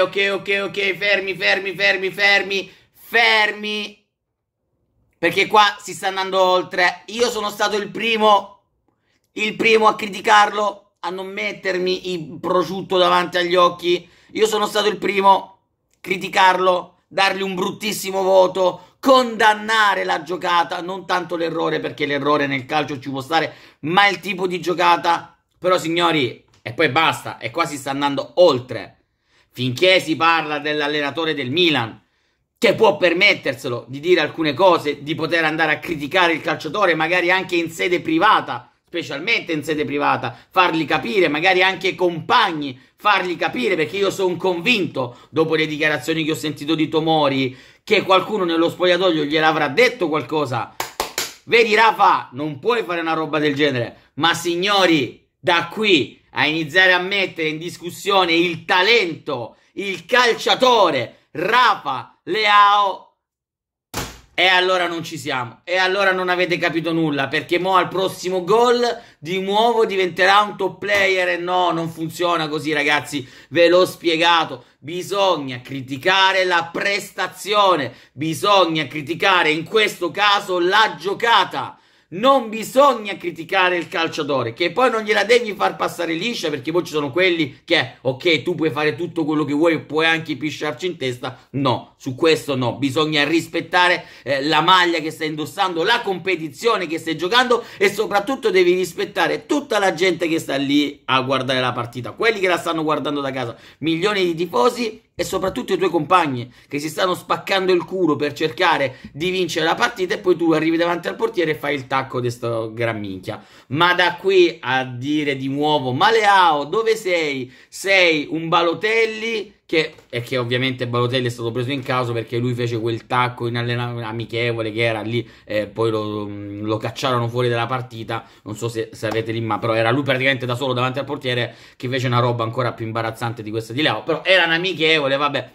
ok, ok, ok, fermi, fermi, fermi, fermi, fermi. Perché qua si sta andando oltre. Io sono stato il primo, il primo a criticarlo, a non mettermi il prosciutto davanti agli occhi. Io sono stato il primo a criticarlo, dargli un bruttissimo voto, condannare la giocata, non tanto l'errore, perché l'errore nel calcio ci può stare, ma il tipo di giocata. Però signori, e poi basta, e qua si sta andando oltre finché si parla dell'allenatore del Milan, che può permetterselo di dire alcune cose, di poter andare a criticare il calciatore, magari anche in sede privata, specialmente in sede privata, fargli capire, magari anche ai compagni, fargli capire, perché io sono convinto, dopo le dichiarazioni che ho sentito di Tomori, che qualcuno nello spogliatoio gliel'avrà detto qualcosa. Vedi Rafa, non puoi fare una roba del genere, ma signori, da qui a iniziare a mettere in discussione il talento, il calciatore Rafa Leao e allora non ci siamo. E allora non avete capito nulla. Perché mo al prossimo gol di nuovo diventerà un top player. E no, non funziona così, ragazzi. Ve l'ho spiegato. Bisogna criticare la prestazione. Bisogna criticare in questo caso la giocata non bisogna criticare il calciatore, che poi non gliela devi far passare liscia, perché poi ci sono quelli che, ok, tu puoi fare tutto quello che vuoi, puoi anche pisciarci in testa. No, su questo no, bisogna rispettare eh, la maglia che stai indossando, la competizione che stai giocando e soprattutto devi rispettare tutta la gente che sta lì a guardare la partita, quelli che la stanno guardando da casa, milioni di tifosi e soprattutto i tuoi compagni che si stanno spaccando il culo per cercare di vincere la partita e poi tu arrivi davanti al portiere e fai il tacco di sto gran minchia. Ma da qui a dire di nuovo Maleao, dove sei? Sei un Balotelli che è che ovviamente Balotelli è stato preso in caso perché lui fece quel tacco in allenamento amichevole che era lì, e poi lo, mm, lo, cacciarono fuori dalla partita, non so se, se avete lì, ma però era lui praticamente da solo davanti al portiere che fece una roba ancora più imbarazzante di questa di Leo, però era un amichevole, vabbè,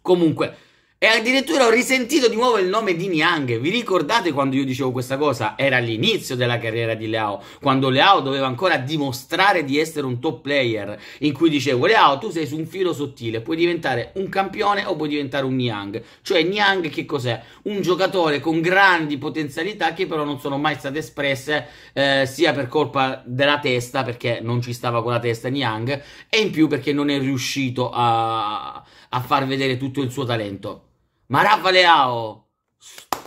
comunque e addirittura ho risentito di nuovo il nome di Niang. Vi ricordate quando io dicevo questa cosa? Era l'inizio della carriera di Leao, quando Leao doveva ancora dimostrare di essere un top player, in cui dicevo Leao tu sei su un filo sottile, puoi diventare un campione o puoi diventare un Niang. Cioè Niang che cos'è? Un giocatore con grandi potenzialità che però non sono mai state espresse eh, sia per colpa della testa, perché non ci stava con la testa Niang, e in più perché non è riuscito a a far vedere tutto il suo talento. Ma Rafa Leao,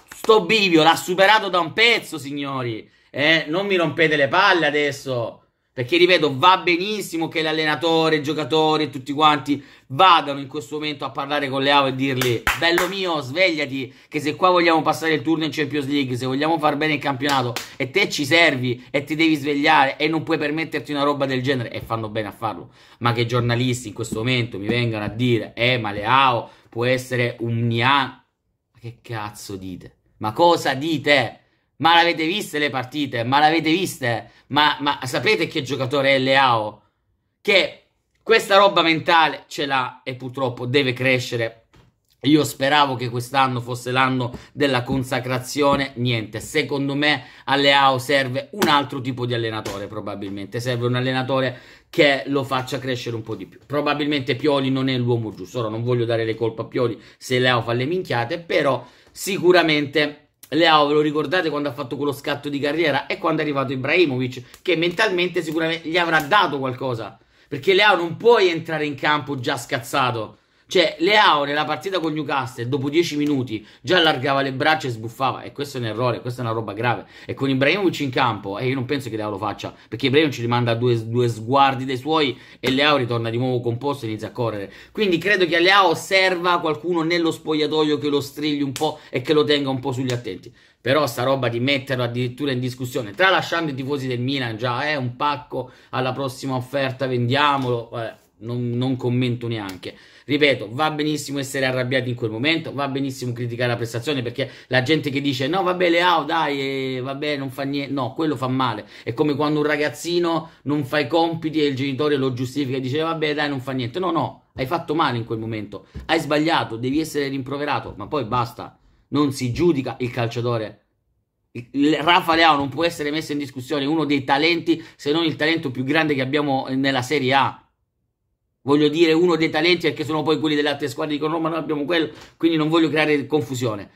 sto bivio, l'ha superato da un pezzo, signori. Eh, non mi rompete le palle adesso. Perché ripeto, va benissimo che l'allenatore, i giocatori e tutti quanti vadano in questo momento a parlare con le e dirgli: Bello mio, svegliati, che se qua vogliamo passare il turno in Champions League, se vogliamo far bene il campionato e te ci servi e ti devi svegliare e non puoi permetterti una roba del genere, e fanno bene a farlo. Ma che i giornalisti in questo momento mi vengano a dire: Eh, ma le può essere un Nian. Ma che cazzo dite? Ma cosa dite? Ma l'avete viste le partite? Ma l'avete viste? Ma, ma sapete che giocatore è Leao? Che questa roba mentale ce l'ha e purtroppo deve crescere io speravo che quest'anno fosse l'anno della consacrazione, niente. Secondo me a AO serve un altro tipo di allenatore, probabilmente. Serve un allenatore che lo faccia crescere un po' di più. Probabilmente Pioli non è l'uomo giusto. Ora non voglio dare le colpe a Pioli se Leao fa le minchiate, però sicuramente Leao ve lo ricordate quando ha fatto quello scatto di carriera e quando è arrivato Ibrahimovic che mentalmente sicuramente gli avrà dato qualcosa perché Leao non puoi entrare in campo già scazzato cioè, Leao nella partita con Newcastle, dopo 10 minuti, già allargava le braccia e sbuffava. E questo è un errore, questa è una roba grave. E con Ibrahimovic in campo, e eh, io non penso che Leao lo faccia, perché Ibrahimovic ci rimanda due, due sguardi dei suoi e Leao ritorna di nuovo composto e inizia a correre. Quindi credo che a Leao serva qualcuno nello spogliatoio che lo strigli un po' e che lo tenga un po' sugli attenti. Però sta roba di metterlo addirittura in discussione, tralasciando i tifosi del Milan, già è eh, un pacco alla prossima offerta, vendiamolo. Vabbè eh non, non, commento neanche. Ripeto, va benissimo essere arrabbiati in quel momento, va benissimo criticare la prestazione perché la gente che dice no, vabbè, Leao, dai, eh, vabbè, non fa niente, no, quello fa male. È come quando un ragazzino non fa i compiti e il genitore lo giustifica e dice vabbè, dai, non fa niente. No, no, hai fatto male in quel momento, hai sbagliato, devi essere rimproverato, ma poi basta. Non si giudica il calciatore Rafa Leao non può essere messo in discussione, uno dei talenti, se non il talento più grande che abbiamo nella Serie A voglio dire uno dei talenti perché sono poi quelli delle altre squadre dicono no ma noi abbiamo quello, quindi non voglio creare confusione.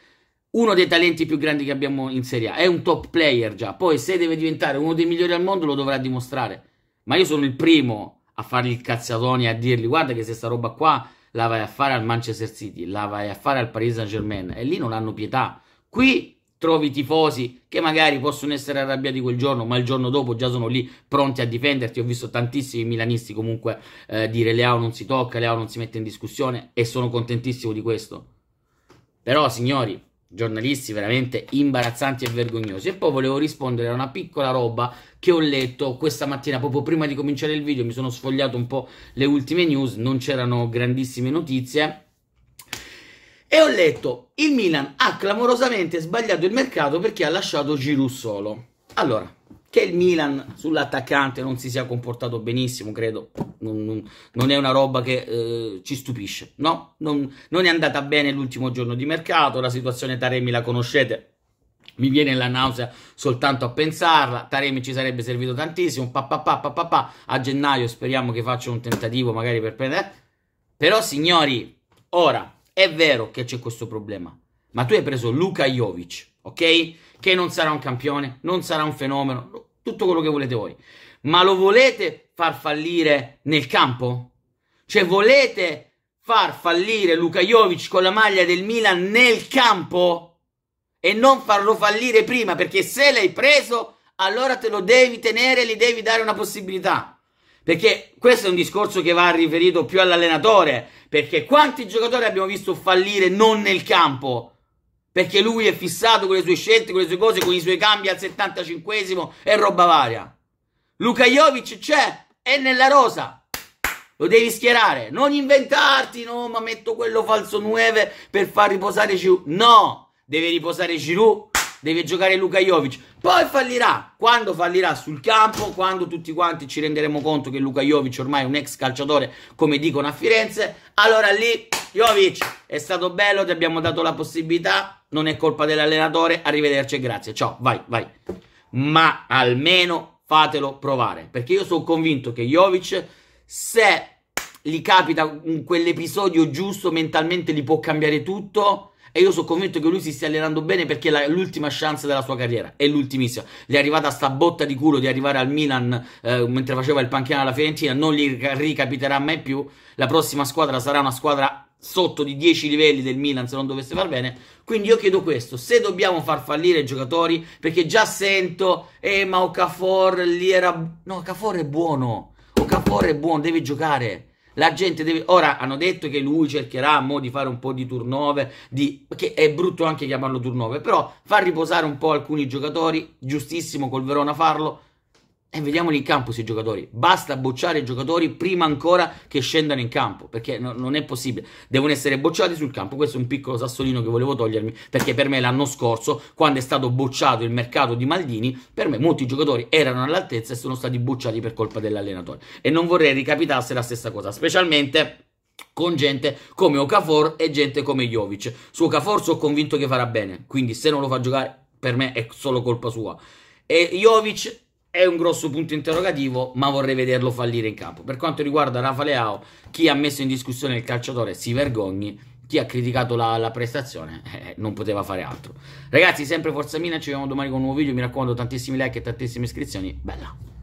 Uno dei talenti più grandi che abbiamo in Serie A, è un top player già, poi se deve diventare uno dei migliori al mondo lo dovrà dimostrare, ma io sono il primo a fargli il cazzatone a dirgli guarda che se sta roba qua la vai a fare al Manchester City, la vai a fare al Paris Saint Germain e lì non hanno pietà. Qui trovi tifosi che magari possono essere arrabbiati quel giorno, ma il giorno dopo già sono lì pronti a difenderti. Ho visto tantissimi milanisti comunque eh, dire Leao non si tocca, Leao non si mette in discussione e sono contentissimo di questo. Però, signori, giornalisti veramente imbarazzanti e vergognosi. E poi volevo rispondere a una piccola roba che ho letto questa mattina, proprio prima di cominciare il video, mi sono sfogliato un po' le ultime news, non c'erano grandissime notizie e ho letto, il Milan ha clamorosamente sbagliato il mercato perché ha lasciato Giroud solo. Allora, che il Milan sull'attaccante non si sia comportato benissimo, credo, non, non, non è una roba che eh, ci stupisce, no? Non, non è andata bene l'ultimo giorno di mercato, la situazione Taremi la conoscete, mi viene la nausea soltanto a pensarla. Taremi ci sarebbe servito tantissimo. Pa, pa, pa, pa, pa, A gennaio speriamo che faccia un tentativo magari per prendere. Però, signori, ora è vero che c'è questo problema, ma tu hai preso Luka Jovic, ok? Che non sarà un campione, non sarà un fenomeno, tutto quello che volete voi. Ma lo volete far fallire nel campo? Cioè volete far fallire Luka Jovic con la maglia del Milan nel campo? E non farlo fallire prima, perché se l'hai preso, allora te lo devi tenere, gli devi dare una possibilità. Perché questo è un discorso che va riferito più all'allenatore, perché quanti giocatori abbiamo visto fallire non nel campo? Perché lui è fissato con le sue scelte, con le sue cose, con i suoi cambi al 75 e roba varia. Luka Jovic c'è, è nella rosa. Lo devi schierare, non inventarti, no, ma metto quello falso 9 per far riposare Giroud. No, deve riposare Giroud deve giocare Luka Jovic. Poi fallirà. Quando fallirà sul campo, quando tutti quanti ci renderemo conto che Luka Jovic ormai è un ex calciatore, come dicono a Firenze, allora lì Jovic è stato bello, ti abbiamo dato la possibilità, non è colpa dell'allenatore, arrivederci e grazie. Ciao, vai, vai. Ma almeno fatelo provare, perché io sono convinto che Jovic se gli capita quell'episodio giusto mentalmente gli può cambiare tutto e io sono convinto che lui si stia allenando bene perché è l'ultima chance della sua carriera, è l'ultimissima. Gli è arrivata sta botta di culo di arrivare al Milan eh, mentre faceva il panchino alla Fiorentina, non gli ricapiterà mai più. La prossima squadra sarà una squadra sotto di 10 livelli del Milan se non dovesse far bene. Quindi io chiedo questo, se dobbiamo far fallire i giocatori, perché già sento, eh ma Okafor lì era... No, Okafor è buono, Okafor è buono, deve giocare. La gente deve. Ora hanno detto che lui cercherà mo di fare un po' di turnover. Di... Che è brutto anche chiamarlo turnover. Però fa riposare un po' alcuni giocatori. Giustissimo col Verona farlo. E vediamoli in campo questi giocatori. Basta bocciare i giocatori prima ancora che scendano in campo, perché no, non è possibile. Devono essere bocciati sul campo. Questo è un piccolo sassolino che volevo togliermi, perché per me l'anno scorso, quando è stato bocciato il mercato di Maldini, per me molti giocatori erano all'altezza e sono stati bocciati per colpa dell'allenatore. E non vorrei ricapitasse la stessa cosa, specialmente con gente come Okafor e gente come Jovic. Su Okafor sono convinto che farà bene, quindi se non lo fa giocare, per me è solo colpa sua. E Jovic è un grosso punto interrogativo, ma vorrei vederlo fallire in campo. Per quanto riguarda Rafa Leao, chi ha messo in discussione il calciatore si vergogni, chi ha criticato la, la prestazione eh, non poteva fare altro. Ragazzi, sempre Forza Mina, ci vediamo domani con un nuovo video, mi raccomando tantissimi like e tantissime iscrizioni, bella!